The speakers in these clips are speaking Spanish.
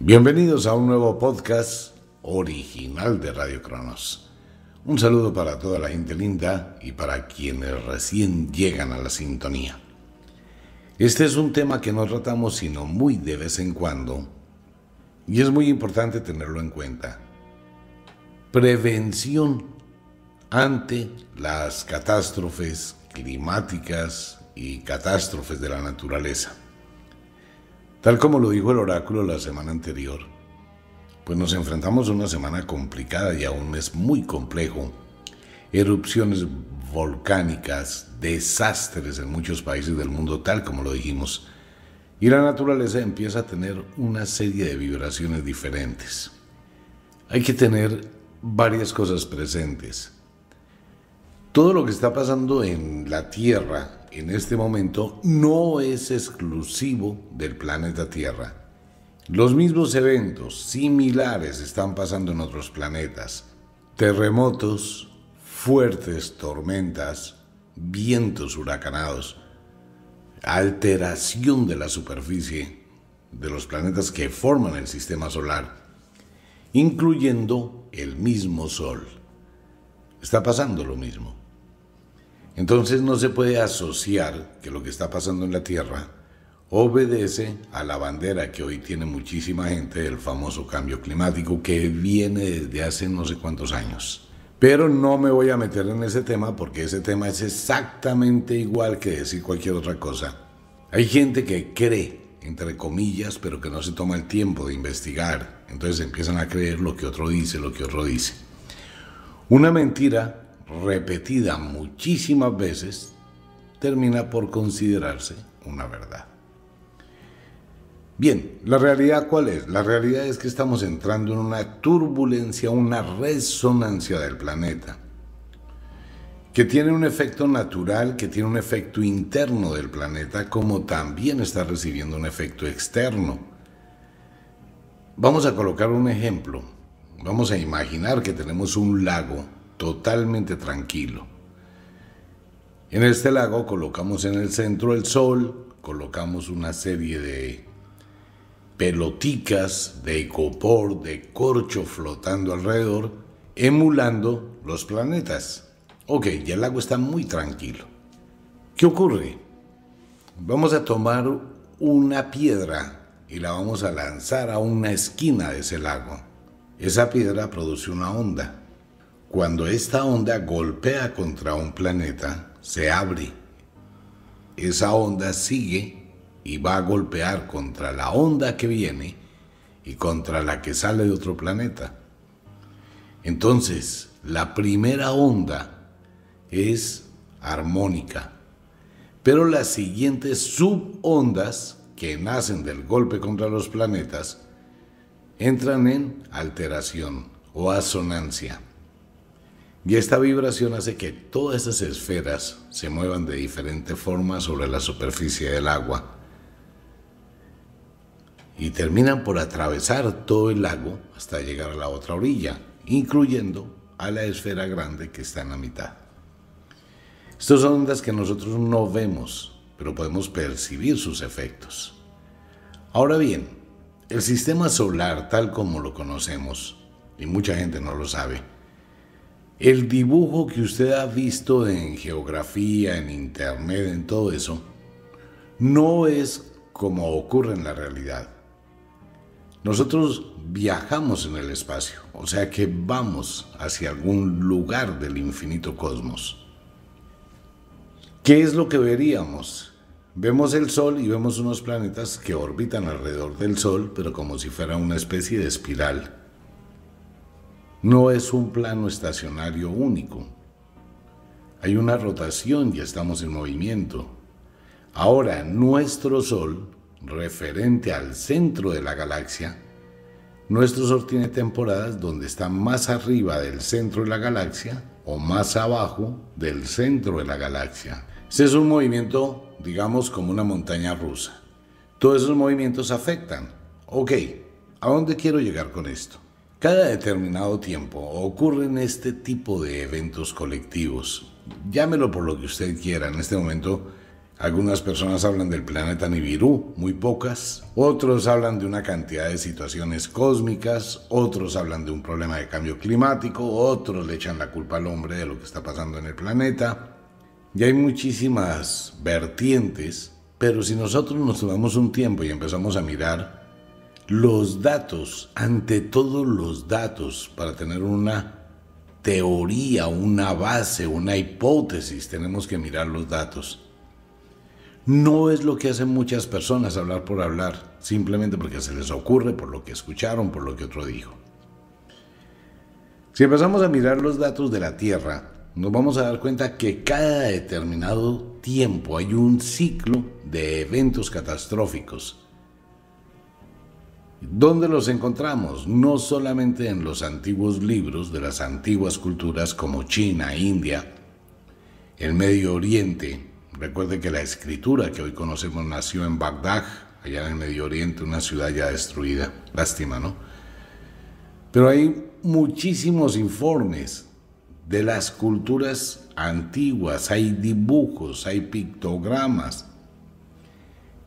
Bienvenidos a un nuevo podcast original de Radio Cronos. Un saludo para toda la gente linda y para quienes recién llegan a la sintonía. Este es un tema que no tratamos sino muy de vez en cuando y es muy importante tenerlo en cuenta. Prevención ante las catástrofes climáticas y catástrofes de la naturaleza. Tal como lo dijo el oráculo la semana anterior, pues nos enfrentamos a una semana complicada y aún es muy complejo. Erupciones volcánicas, desastres en muchos países del mundo, tal como lo dijimos, y la naturaleza empieza a tener una serie de vibraciones diferentes. Hay que tener varias cosas presentes todo lo que está pasando en la Tierra en este momento no es exclusivo del planeta Tierra. Los mismos eventos similares están pasando en otros planetas. Terremotos, fuertes tormentas, vientos huracanados, alteración de la superficie de los planetas que forman el sistema solar, incluyendo el mismo Sol. Está pasando lo mismo. Entonces no se puede asociar que lo que está pasando en la Tierra obedece a la bandera que hoy tiene muchísima gente del famoso cambio climático que viene desde hace no sé cuántos años. Pero no me voy a meter en ese tema porque ese tema es exactamente igual que decir cualquier otra cosa. Hay gente que cree, entre comillas, pero que no se toma el tiempo de investigar. Entonces empiezan a creer lo que otro dice, lo que otro dice. Una mentira repetida muchísimas veces, termina por considerarse una verdad. Bien, ¿la realidad cuál es? La realidad es que estamos entrando en una turbulencia, una resonancia del planeta, que tiene un efecto natural, que tiene un efecto interno del planeta, como también está recibiendo un efecto externo. Vamos a colocar un ejemplo. Vamos a imaginar que tenemos un lago totalmente tranquilo. En este lago colocamos en el centro el sol, colocamos una serie de peloticas de copor de corcho flotando alrededor, emulando los planetas. Ok, ya el lago está muy tranquilo. ¿Qué ocurre? Vamos a tomar una piedra y la vamos a lanzar a una esquina de ese lago. Esa piedra produce una onda. Cuando esta onda golpea contra un planeta, se abre. Esa onda sigue y va a golpear contra la onda que viene y contra la que sale de otro planeta. Entonces, la primera onda es armónica, pero las siguientes subondas que nacen del golpe contra los planetas entran en alteración o asonancia. Y esta vibración hace que todas esas esferas se muevan de diferente forma sobre la superficie del agua y terminan por atravesar todo el lago hasta llegar a la otra orilla, incluyendo a la esfera grande que está en la mitad. Estas son ondas que nosotros no vemos, pero podemos percibir sus efectos. Ahora bien, el sistema solar tal como lo conocemos, y mucha gente no lo sabe, el dibujo que usted ha visto en geografía, en internet, en todo eso, no es como ocurre en la realidad. Nosotros viajamos en el espacio, o sea que vamos hacia algún lugar del infinito cosmos. ¿Qué es lo que veríamos? Vemos el Sol y vemos unos planetas que orbitan alrededor del Sol, pero como si fuera una especie de espiral. No es un plano estacionario único. Hay una rotación y estamos en movimiento. Ahora nuestro Sol, referente al centro de la galaxia, nuestro Sol tiene temporadas donde está más arriba del centro de la galaxia o más abajo del centro de la galaxia. Ese es un movimiento, digamos, como una montaña rusa. Todos esos movimientos afectan. Ok, ¿a dónde quiero llegar con esto? Cada determinado tiempo ocurren este tipo de eventos colectivos. Llámelo por lo que usted quiera. En este momento, algunas personas hablan del planeta Nibiru, muy pocas. Otros hablan de una cantidad de situaciones cósmicas. Otros hablan de un problema de cambio climático. Otros le echan la culpa al hombre de lo que está pasando en el planeta. Y hay muchísimas vertientes, pero si nosotros nos tomamos un tiempo y empezamos a mirar los datos, ante todos los datos, para tener una teoría, una base, una hipótesis, tenemos que mirar los datos. No es lo que hacen muchas personas hablar por hablar, simplemente porque se les ocurre, por lo que escucharon, por lo que otro dijo. Si empezamos a mirar los datos de la Tierra, nos vamos a dar cuenta que cada determinado tiempo hay un ciclo de eventos catastróficos ¿Dónde los encontramos? No solamente en los antiguos libros de las antiguas culturas como China, India, el Medio Oriente. Recuerde que la escritura que hoy conocemos nació en Bagdad, allá en el Medio Oriente, una ciudad ya destruida. Lástima, ¿no? Pero hay muchísimos informes de las culturas antiguas, hay dibujos, hay pictogramas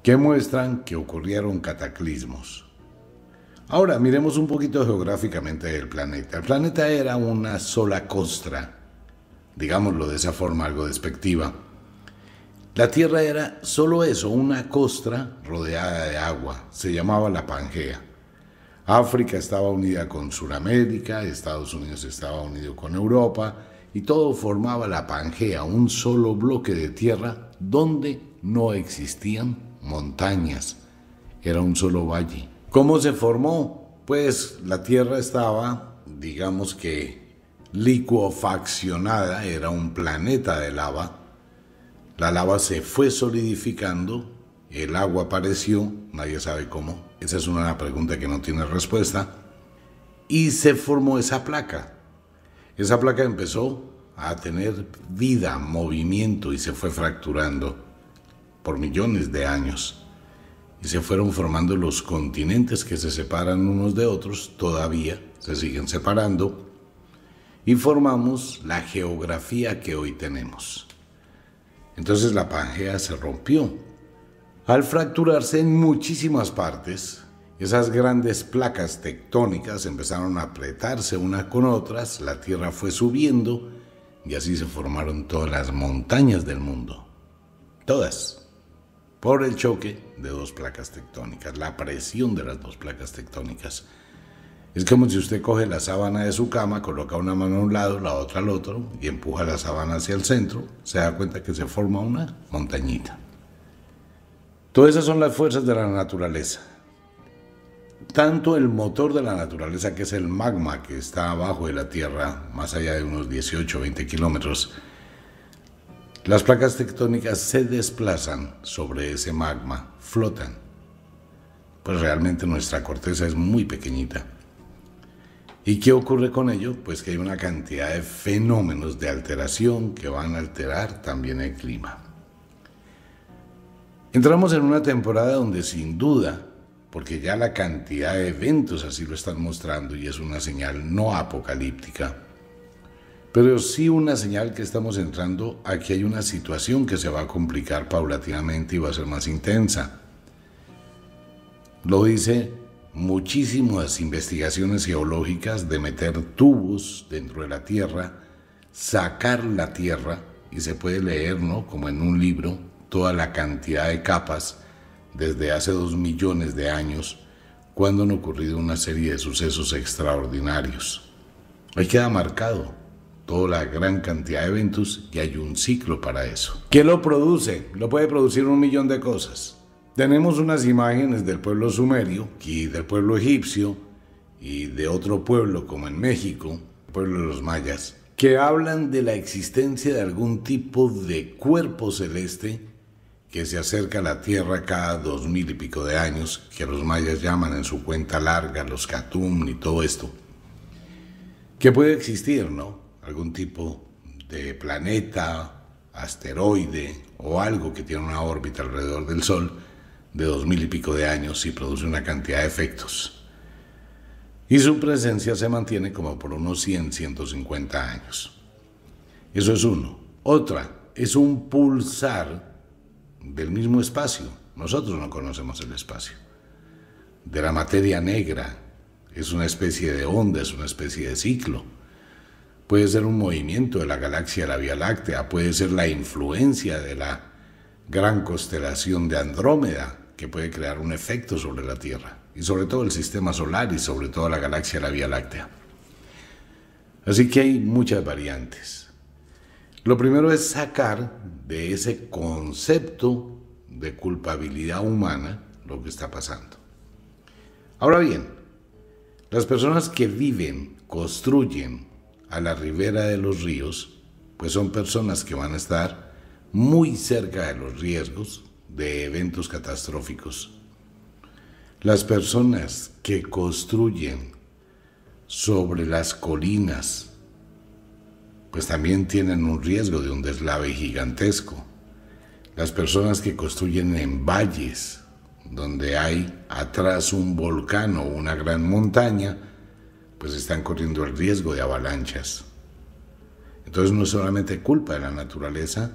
que muestran que ocurrieron cataclismos. Ahora, miremos un poquito geográficamente el planeta. El planeta era una sola costra, digámoslo de esa forma algo despectiva. La Tierra era solo eso, una costra rodeada de agua, se llamaba la Pangea. África estaba unida con Sudamérica, Estados Unidos estaba unido con Europa, y todo formaba la Pangea, un solo bloque de tierra donde no existían montañas, era un solo valle. ¿Cómo se formó? Pues la Tierra estaba, digamos que, licuofaccionada, era un planeta de lava. La lava se fue solidificando, el agua apareció, nadie sabe cómo. Esa es una pregunta que no tiene respuesta. Y se formó esa placa. Esa placa empezó a tener vida, movimiento y se fue fracturando por millones de años y se fueron formando los continentes que se separan unos de otros, todavía se siguen separando, y formamos la geografía que hoy tenemos. Entonces la Pangea se rompió. Al fracturarse en muchísimas partes, esas grandes placas tectónicas empezaron a apretarse unas con otras, la Tierra fue subiendo y así se formaron todas las montañas del mundo. Todas por el choque de dos placas tectónicas, la presión de las dos placas tectónicas. Es como si usted coge la sábana de su cama, coloca una mano a un lado, la otra al otro y empuja la sábana hacia el centro, se da cuenta que se forma una montañita. Todas esas son las fuerzas de la naturaleza. Tanto el motor de la naturaleza, que es el magma que está abajo de la Tierra, más allá de unos 18 o 20 kilómetros, las placas tectónicas se desplazan sobre ese magma, flotan. Pues realmente nuestra corteza es muy pequeñita. ¿Y qué ocurre con ello? Pues que hay una cantidad de fenómenos de alteración que van a alterar también el clima. Entramos en una temporada donde sin duda, porque ya la cantidad de eventos así lo están mostrando y es una señal no apocalíptica, pero sí una señal que estamos entrando aquí hay una situación que se va a complicar paulatinamente y va a ser más intensa. Lo dice muchísimas investigaciones geológicas de meter tubos dentro de la tierra, sacar la tierra, y se puede leer, Como en un libro, toda la cantidad de capas desde hace dos millones de años, cuando han ocurrido una serie de sucesos extraordinarios. Ahí queda marcado toda la gran cantidad de eventos y hay un ciclo para eso. ¿Qué lo produce? Lo puede producir un millón de cosas. Tenemos unas imágenes del pueblo sumerio y del pueblo egipcio y de otro pueblo como en México, el pueblo de los mayas, que hablan de la existencia de algún tipo de cuerpo celeste que se acerca a la Tierra cada dos mil y pico de años, que los mayas llaman en su cuenta larga los Katum y todo esto, que puede existir, ¿no? algún tipo de planeta, asteroide o algo que tiene una órbita alrededor del Sol de dos mil y pico de años y produce una cantidad de efectos. Y su presencia se mantiene como por unos 100, 150 años. Eso es uno. Otra, es un pulsar del mismo espacio. Nosotros no conocemos el espacio. De la materia negra. Es una especie de onda, es una especie de ciclo puede ser un movimiento de la galaxia de la Vía Láctea, puede ser la influencia de la gran constelación de Andrómeda, que puede crear un efecto sobre la Tierra, y sobre todo el sistema solar y sobre todo la galaxia de la Vía Láctea. Así que hay muchas variantes. Lo primero es sacar de ese concepto de culpabilidad humana lo que está pasando. Ahora bien, las personas que viven, construyen, a la ribera de los ríos, pues son personas que van a estar muy cerca de los riesgos de eventos catastróficos. Las personas que construyen sobre las colinas, pues también tienen un riesgo de un deslave gigantesco. Las personas que construyen en valles, donde hay atrás un volcán o una gran montaña, pues están corriendo el riesgo de avalanchas. Entonces no es solamente culpa de la naturaleza,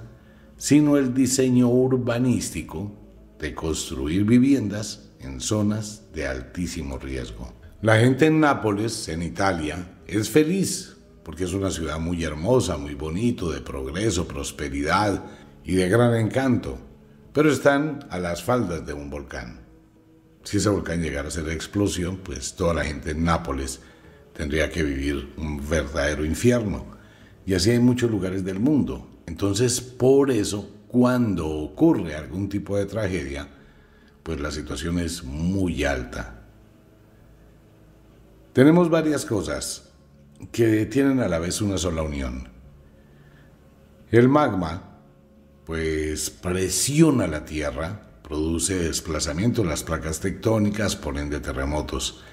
sino el diseño urbanístico de construir viviendas en zonas de altísimo riesgo. La gente en Nápoles, en Italia, es feliz porque es una ciudad muy hermosa, muy bonito, de progreso, prosperidad y de gran encanto, pero están a las faldas de un volcán. Si ese volcán llegara a ser explosión, pues toda la gente en Nápoles tendría que vivir un verdadero infierno. Y así hay muchos lugares del mundo. Entonces, por eso, cuando ocurre algún tipo de tragedia, pues la situación es muy alta. Tenemos varias cosas que tienen a la vez una sola unión. El magma, pues presiona la Tierra, produce desplazamiento las placas tectónicas, ponen de terremotos.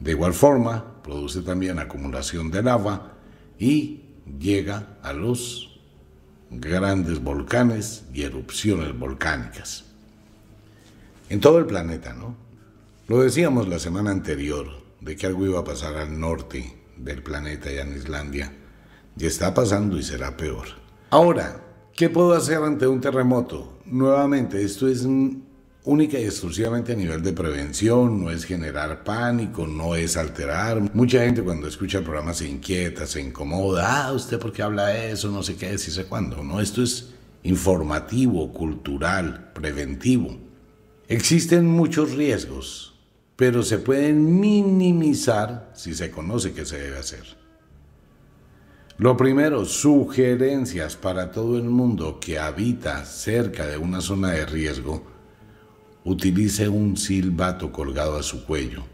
De igual forma, produce también acumulación de lava y llega a los grandes volcanes y erupciones volcánicas. En todo el planeta, ¿no? Lo decíamos la semana anterior, de que algo iba a pasar al norte del planeta y en Islandia. Y está pasando y será peor. Ahora, ¿qué puedo hacer ante un terremoto? Nuevamente, esto es única y exclusivamente a nivel de prevención, no es generar pánico, no es alterar. Mucha gente cuando escucha el programa se inquieta, se incomoda, ah, usted por qué habla eso, no sé qué, si sé cuándo. No, esto es informativo, cultural, preventivo. Existen muchos riesgos, pero se pueden minimizar si se conoce qué se debe hacer. Lo primero, sugerencias para todo el mundo que habita cerca de una zona de riesgo utilice un silbato colgado a su cuello.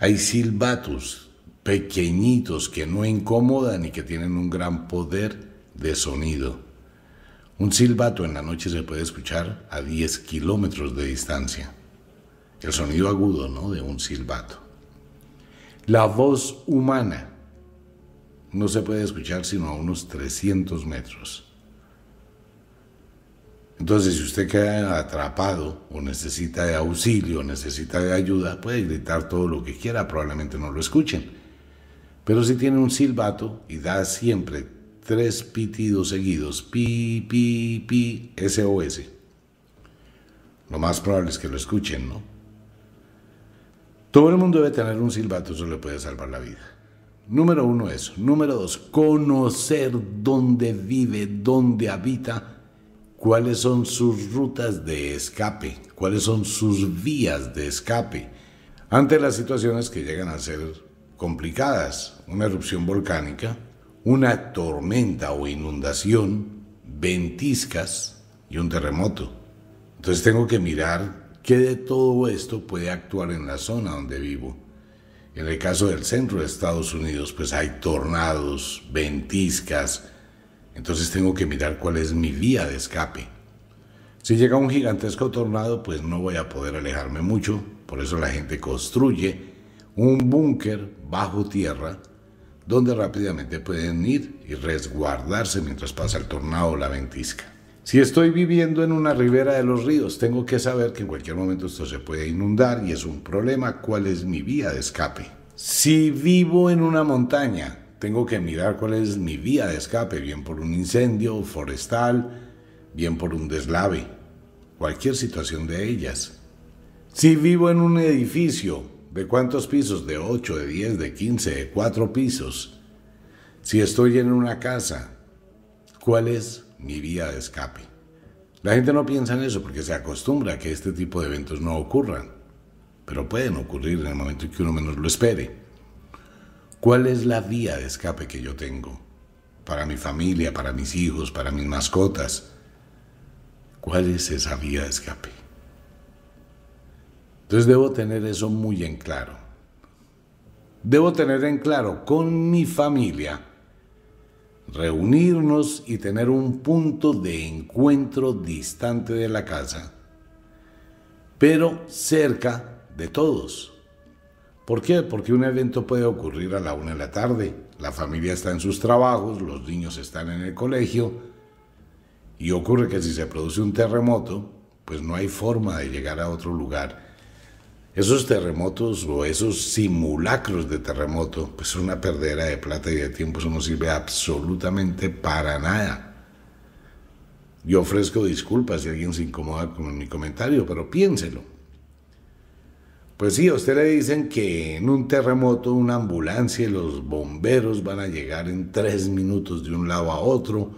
Hay silbatos pequeñitos que no incomodan y que tienen un gran poder de sonido. Un silbato en la noche se puede escuchar a 10 kilómetros de distancia. El sonido agudo, ¿no? De un silbato. La voz humana no se puede escuchar sino a unos 300 metros. Entonces, si usted queda atrapado o necesita de auxilio, necesita de ayuda, puede gritar todo lo que quiera, probablemente no lo escuchen. Pero si tiene un silbato y da siempre tres pitidos seguidos, pi, pi, pi, SOS, lo más probable es que lo escuchen, ¿no? Todo el mundo debe tener un silbato, eso le puede salvar la vida. Número uno, eso. Número dos, conocer dónde vive, dónde habita cuáles son sus rutas de escape, cuáles son sus vías de escape ante las situaciones que llegan a ser complicadas, una erupción volcánica, una tormenta o inundación, ventiscas y un terremoto. Entonces tengo que mirar qué de todo esto puede actuar en la zona donde vivo. En el caso del centro de Estados Unidos, pues hay tornados, ventiscas, entonces tengo que mirar cuál es mi vía de escape. Si llega un gigantesco tornado, pues no voy a poder alejarme mucho. Por eso la gente construye un búnker bajo tierra donde rápidamente pueden ir y resguardarse mientras pasa el tornado o la ventisca. Si estoy viviendo en una ribera de los ríos, tengo que saber que en cualquier momento esto se puede inundar y es un problema cuál es mi vía de escape. Si vivo en una montaña, tengo que mirar cuál es mi vía de escape, bien por un incendio forestal, bien por un deslave, cualquier situación de ellas. Si vivo en un edificio, ¿de cuántos pisos? De 8, de 10, de 15, de 4 pisos. Si estoy en una casa, ¿cuál es mi vía de escape? La gente no piensa en eso porque se acostumbra a que este tipo de eventos no ocurran, pero pueden ocurrir en el momento en que uno menos lo espere. ¿Cuál es la vía de escape que yo tengo? Para mi familia, para mis hijos, para mis mascotas. ¿Cuál es esa vía de escape? Entonces debo tener eso muy en claro. Debo tener en claro con mi familia, reunirnos y tener un punto de encuentro distante de la casa, pero cerca de todos. ¿Por qué? Porque un evento puede ocurrir a la una de la tarde. La familia está en sus trabajos, los niños están en el colegio y ocurre que si se produce un terremoto, pues no hay forma de llegar a otro lugar. Esos terremotos o esos simulacros de terremoto, pues una perdera de plata y de tiempo, eso no sirve absolutamente para nada. Yo ofrezco disculpas si alguien se incomoda con mi comentario, pero piénselo. Pues sí, a usted le dicen que en un terremoto una ambulancia y los bomberos van a llegar en tres minutos de un lado a otro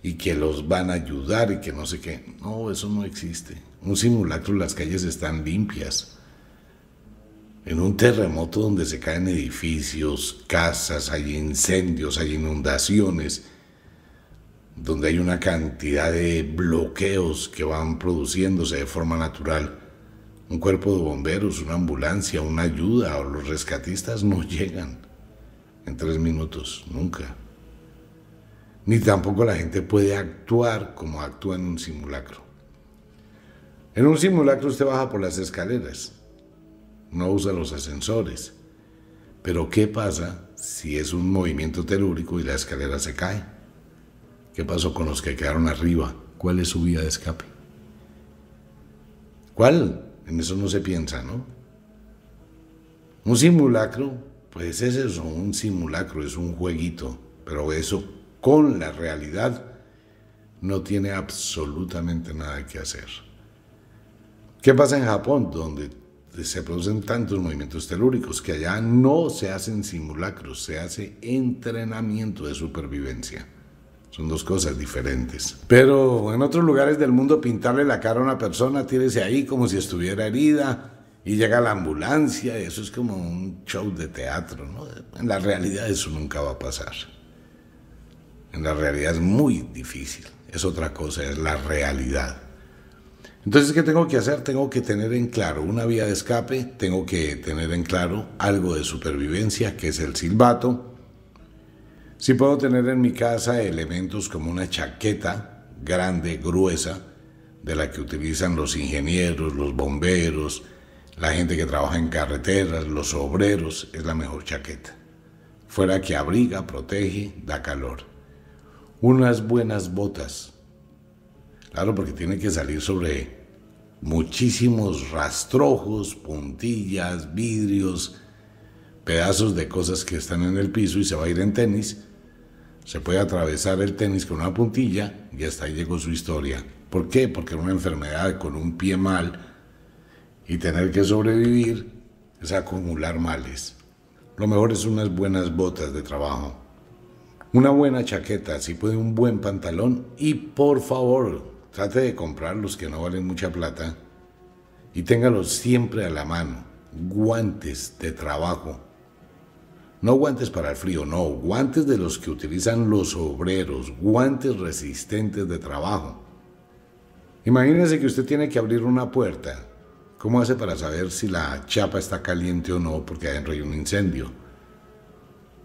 y que los van a ayudar y que no sé qué. No, eso no existe. Un simulacro, las calles están limpias. En un terremoto donde se caen edificios, casas, hay incendios, hay inundaciones, donde hay una cantidad de bloqueos que van produciéndose de forma natural un cuerpo de bomberos, una ambulancia, una ayuda o los rescatistas no llegan en tres minutos, nunca. Ni tampoco la gente puede actuar como actúa en un simulacro. En un simulacro usted baja por las escaleras, no usa los ascensores. Pero ¿qué pasa si es un movimiento telúrico y la escalera se cae? ¿Qué pasó con los que quedaron arriba? ¿Cuál es su vía de escape? ¿Cuál? En eso no se piensa, ¿no? Un simulacro, pues es eso, un simulacro, es un jueguito, pero eso con la realidad no tiene absolutamente nada que hacer. ¿Qué pasa en Japón, donde se producen tantos movimientos telúricos? Que allá no se hacen simulacros, se hace entrenamiento de supervivencia. Son dos cosas diferentes. Pero en otros lugares del mundo pintarle la cara a una persona, tírese ahí como si estuviera herida y llega la ambulancia, eso es como un show de teatro. En la realidad eso nunca va a pasar. En la realidad es muy difícil. Es otra cosa, es la realidad. Entonces, ¿qué tengo que hacer? Tengo que tener en claro una vía de escape, tengo que tener en claro algo de supervivencia, que es el silbato si puedo tener en mi casa elementos como una chaqueta grande, gruesa, de la que utilizan los ingenieros, los bomberos, la gente que trabaja en carreteras, los obreros, es la mejor chaqueta. Fuera que abriga, protege, da calor. Unas buenas botas. Claro, porque tiene que salir sobre muchísimos rastrojos, puntillas, vidrios, pedazos de cosas que están en el piso y se va a ir en tenis se puede atravesar el tenis con una puntilla y hasta ahí llegó su historia. ¿Por qué? Porque una enfermedad con un pie mal y tener que sobrevivir es acumular males. Lo mejor es unas buenas botas de trabajo. Una buena chaqueta, si puede un buen pantalón y por favor, trate de comprar los que no valen mucha plata y téngalos siempre a la mano. Guantes de trabajo no guantes para el frío, no, guantes de los que utilizan los obreros, guantes resistentes de trabajo. Imagínense que usted tiene que abrir una puerta. ¿Cómo hace para saber si la chapa está caliente o no porque hay un incendio?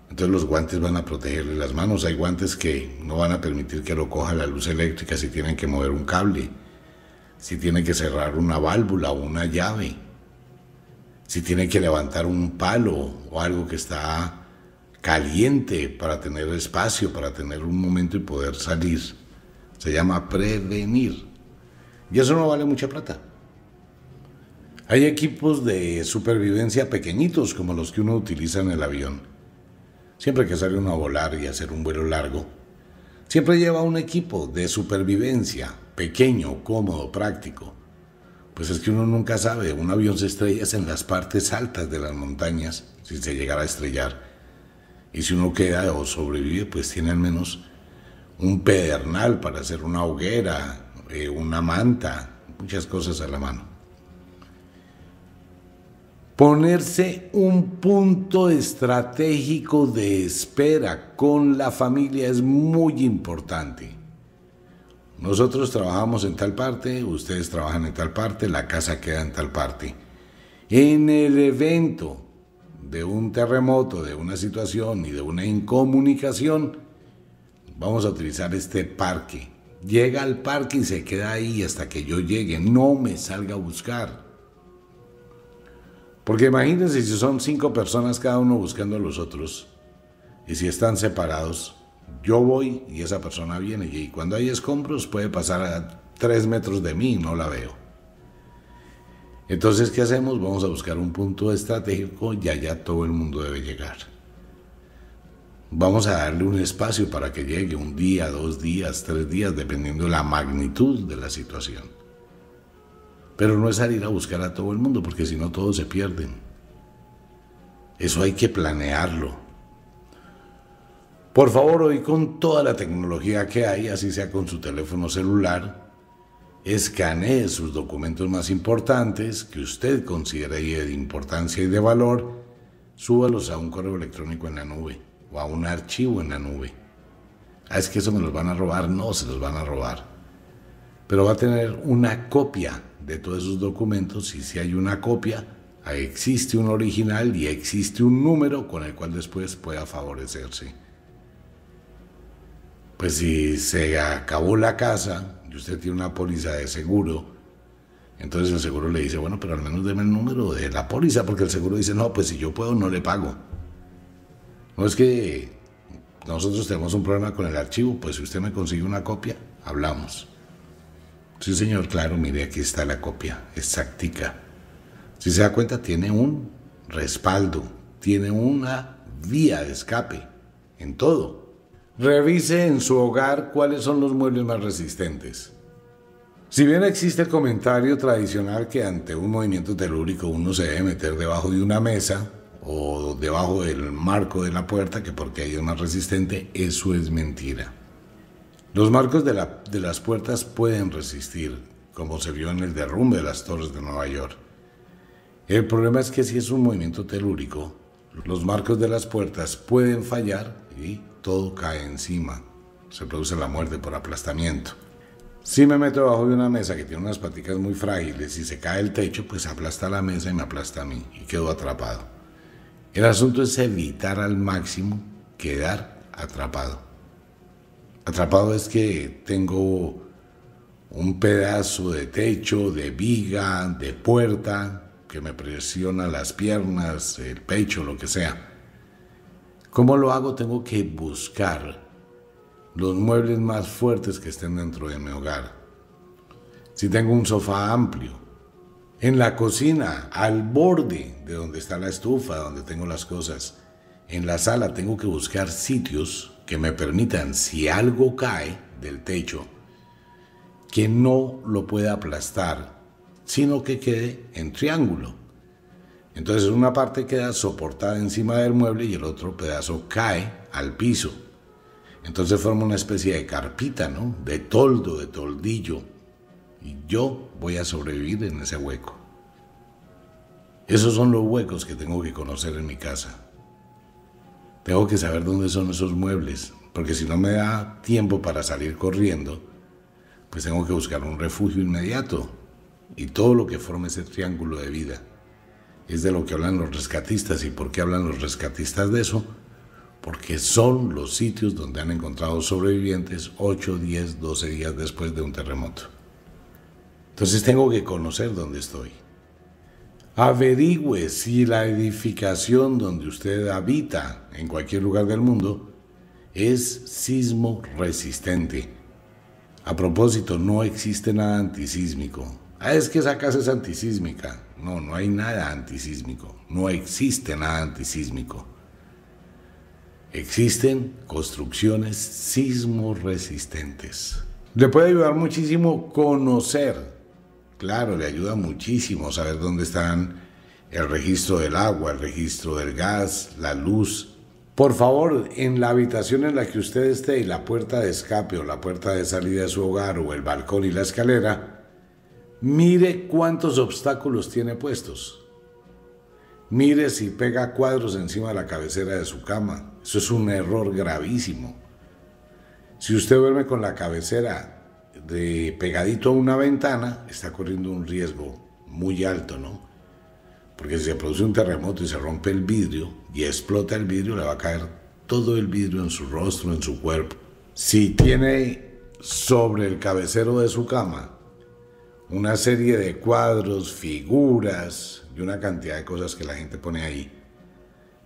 Entonces los guantes van a protegerle las manos. Hay guantes que no van a permitir que lo coja la luz eléctrica si tienen que mover un cable, si tienen que cerrar una válvula o una llave si tiene que levantar un palo o algo que está caliente para tener espacio, para tener un momento y poder salir. Se llama prevenir. Y eso no vale mucha plata. Hay equipos de supervivencia pequeñitos como los que uno utiliza en el avión. Siempre que sale uno a volar y hacer un vuelo largo, siempre lleva un equipo de supervivencia pequeño, cómodo, práctico pues es que uno nunca sabe, un avión se estrella en las partes altas de las montañas, si se llegara a estrellar. Y si uno queda o sobrevive, pues tiene al menos un pedernal para hacer una hoguera, eh, una manta, muchas cosas a la mano. Ponerse un punto estratégico de espera con la familia es muy importante. Nosotros trabajamos en tal parte, ustedes trabajan en tal parte, la casa queda en tal parte. En el evento de un terremoto, de una situación y de una incomunicación, vamos a utilizar este parque. Llega al parque y se queda ahí hasta que yo llegue, no me salga a buscar. Porque imagínense si son cinco personas cada uno buscando a los otros y si están separados, yo voy y esa persona viene y cuando hay escombros puede pasar a tres metros de mí y no la veo. Entonces, ¿qué hacemos? Vamos a buscar un punto estratégico y allá todo el mundo debe llegar. Vamos a darle un espacio para que llegue un día, dos días, tres días, dependiendo de la magnitud de la situación. Pero no es salir a buscar a todo el mundo, porque si no todos se pierden. Eso hay que planearlo. Por favor, hoy con toda la tecnología que hay, así sea con su teléfono celular, escanee sus documentos más importantes que usted considere de importancia y de valor, súbalos a un correo electrónico en la nube o a un archivo en la nube. Ah, es que eso me los van a robar, no se los van a robar. Pero va a tener una copia de todos esos documentos y si hay una copia, existe un original y existe un número con el cual después pueda favorecerse pues si se acabó la casa y usted tiene una póliza de seguro, entonces el seguro le dice, bueno, pero al menos deme el número de la póliza, porque el seguro dice, no, pues si yo puedo, no le pago. No es que nosotros tenemos un problema con el archivo, pues si usted me consigue una copia, hablamos. Sí, señor, claro, mire, aquí está la copia, exactica. Si se da cuenta, tiene un respaldo, tiene una vía de escape en todo. Revise en su hogar cuáles son los muebles más resistentes. Si bien existe el comentario tradicional que ante un movimiento telúrico uno se debe meter debajo de una mesa o debajo del marco de la puerta, que porque hay es más resistente, eso es mentira. Los marcos de, de las puertas pueden resistir, como se vio en el derrumbe de las torres de Nueva York. El problema es que si es un movimiento telúrico, los marcos de las puertas pueden fallar y todo cae encima. Se produce la muerte por aplastamiento. Si me meto debajo de una mesa que tiene unas paticas muy frágiles y se cae el techo, pues aplasta la mesa y me aplasta a mí y quedo atrapado. El asunto es evitar al máximo quedar atrapado. Atrapado es que tengo un pedazo de techo, de viga, de puerta que me presiona las piernas, el pecho, lo que sea. ¿Cómo lo hago? Tengo que buscar los muebles más fuertes que estén dentro de mi hogar. Si tengo un sofá amplio, en la cocina, al borde de donde está la estufa, donde tengo las cosas, en la sala tengo que buscar sitios que me permitan, si algo cae del techo, que no lo pueda aplastar, sino que quede en triángulo. Entonces una parte queda soportada encima del mueble y el otro pedazo cae al piso. Entonces forma una especie de carpita, ¿no? De toldo, de toldillo. Y yo voy a sobrevivir en ese hueco. Esos son los huecos que tengo que conocer en mi casa. Tengo que saber dónde son esos muebles, porque si no me da tiempo para salir corriendo, pues tengo que buscar un refugio inmediato y todo lo que forme ese triángulo de vida es de lo que hablan los rescatistas. ¿Y por qué hablan los rescatistas de eso? Porque son los sitios donde han encontrado sobrevivientes 8, 10, 12 días después de un terremoto. Entonces tengo que conocer dónde estoy. Averigüe si la edificación donde usted habita en cualquier lugar del mundo es sismo resistente. A propósito, no existe nada antisísmico. Ah, es que esa casa es antisísmica. No, no hay nada antisísmico. No existe nada antisísmico. Existen construcciones sismorresistentes. Le puede ayudar muchísimo conocer. Claro, le ayuda muchísimo saber dónde están el registro del agua, el registro del gas, la luz. Por favor, en la habitación en la que usted esté y la puerta de escape o la puerta de salida de su hogar o el balcón y la escalera, Mire cuántos obstáculos tiene puestos. Mire si pega cuadros encima de la cabecera de su cama. Eso es un error gravísimo. Si usted duerme con la cabecera de pegadito a una ventana, está corriendo un riesgo muy alto, ¿no? Porque si se produce un terremoto y se rompe el vidrio y explota el vidrio, le va a caer todo el vidrio en su rostro, en su cuerpo. Si tiene sobre el cabecero de su cama una serie de cuadros, figuras y una cantidad de cosas que la gente pone ahí,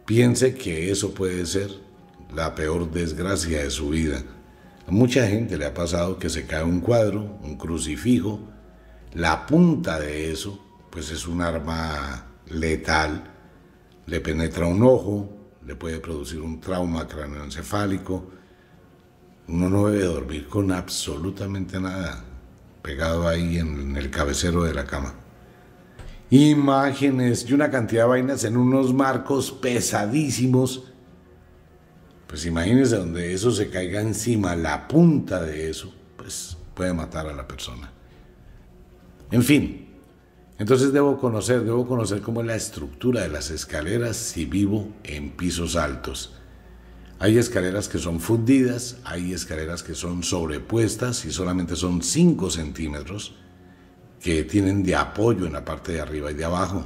piense que eso puede ser la peor desgracia de su vida. A mucha gente le ha pasado que se cae un cuadro, un crucifijo, la punta de eso, pues es un arma letal, le penetra un ojo, le puede producir un trauma craneoencefálico. Uno no debe dormir con absolutamente nada pegado ahí en el cabecero de la cama. Imágenes y una cantidad de vainas en unos marcos pesadísimos. Pues imagínense donde eso se caiga encima, la punta de eso, pues puede matar a la persona. En fin, entonces debo conocer, debo conocer cómo es la estructura de las escaleras si vivo en pisos altos. Hay escaleras que son fundidas, hay escaleras que son sobrepuestas y solamente son 5 centímetros que tienen de apoyo en la parte de arriba y de abajo.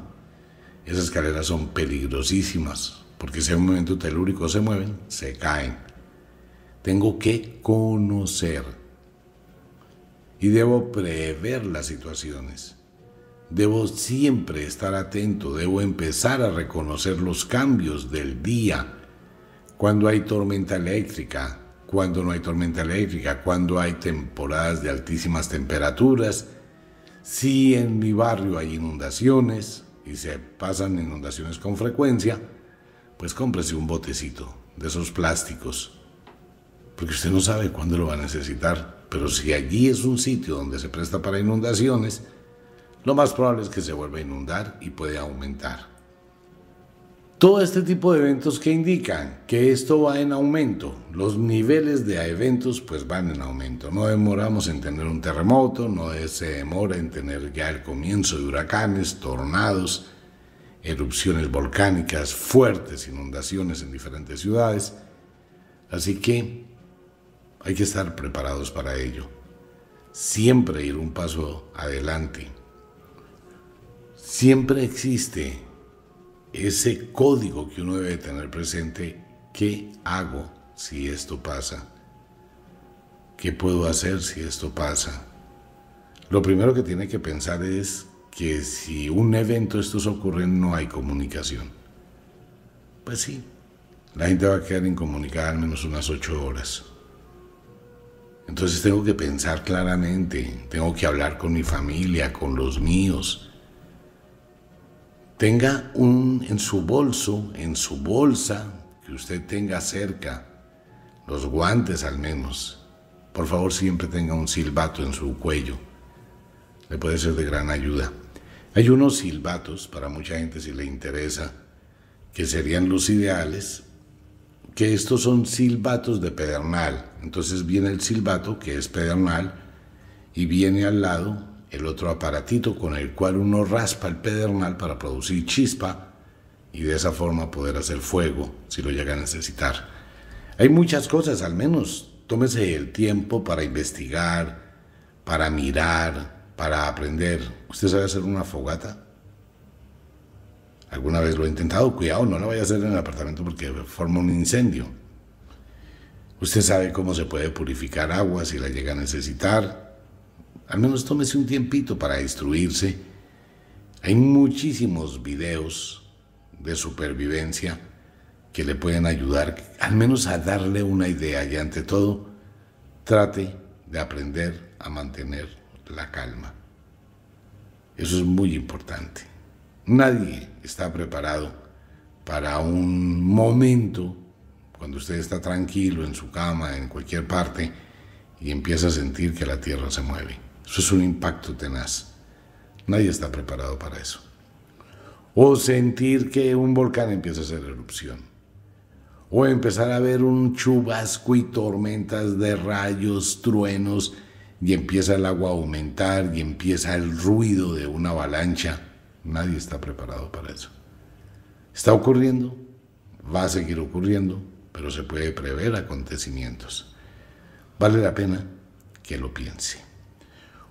Esas escaleras son peligrosísimas porque si en un momento telúrico se mueven, se caen. Tengo que conocer y debo prever las situaciones. Debo siempre estar atento, debo empezar a reconocer los cambios del día cuando hay tormenta eléctrica, cuando no hay tormenta eléctrica, cuando hay temporadas de altísimas temperaturas, si en mi barrio hay inundaciones y se pasan inundaciones con frecuencia, pues cómprese un botecito de esos plásticos, porque usted no sabe cuándo lo va a necesitar, pero si allí es un sitio donde se presta para inundaciones, lo más probable es que se vuelva a inundar y puede aumentar. Todo este tipo de eventos que indican que esto va en aumento, los niveles de eventos pues van en aumento. No demoramos en tener un terremoto, no se demora en tener ya el comienzo de huracanes, tornados, erupciones volcánicas, fuertes inundaciones en diferentes ciudades. Así que hay que estar preparados para ello. Siempre ir un paso adelante. Siempre existe ese código que uno debe tener presente, ¿qué hago si esto pasa? ¿Qué puedo hacer si esto pasa? Lo primero que tiene que pensar es que si un evento estos ocurren no hay comunicación. Pues sí, la gente va a quedar incomunicada al menos unas ocho horas. Entonces tengo que pensar claramente, tengo que hablar con mi familia, con los míos, tenga un, en su bolso, en su bolsa, que usted tenga cerca, los guantes al menos. Por favor, siempre tenga un silbato en su cuello. Le puede ser de gran ayuda. Hay unos silbatos, para mucha gente si le interesa, que serían los ideales, que estos son silbatos de pedernal. Entonces viene el silbato, que es pedernal, y viene al lado el otro aparatito con el cual uno raspa el pedernal para producir chispa y de esa forma poder hacer fuego si lo llega a necesitar. Hay muchas cosas, al menos tómese el tiempo para investigar, para mirar, para aprender. ¿Usted sabe hacer una fogata? ¿Alguna vez lo ha intentado? Cuidado, no la vaya a hacer en el apartamento porque forma un incendio. Usted sabe cómo se puede purificar agua si la llega a necesitar al menos tómese un tiempito para instruirse. Hay muchísimos videos de supervivencia que le pueden ayudar, al menos a darle una idea y ante todo, trate de aprender a mantener la calma. Eso es muy importante. Nadie está preparado para un momento cuando usted está tranquilo en su cama, en cualquier parte, y empieza a sentir que la tierra se mueve. Eso es un impacto tenaz. Nadie está preparado para eso. O sentir que un volcán empieza a hacer erupción. O empezar a ver un chubasco y tormentas de rayos, truenos, y empieza el agua a aumentar y empieza el ruido de una avalancha. Nadie está preparado para eso. Está ocurriendo, va a seguir ocurriendo, pero se puede prever acontecimientos. Vale la pena que lo piense.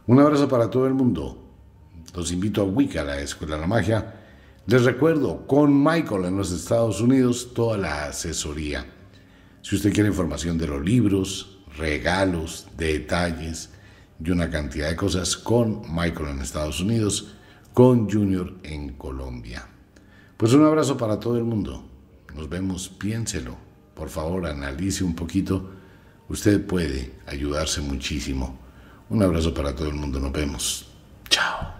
Un abrazo para todo el mundo. Los invito a Wicca, la Escuela de la Magia. Les recuerdo, con Michael en los Estados Unidos, toda la asesoría. Si usted quiere información de los libros, regalos, detalles y una cantidad de cosas, con Michael en Estados Unidos, con Junior en Colombia. Pues un abrazo para todo el mundo. Nos vemos, piénselo. Por favor, analice un poquito. Usted puede ayudarse muchísimo un abrazo para todo el mundo. Nos vemos. Chao.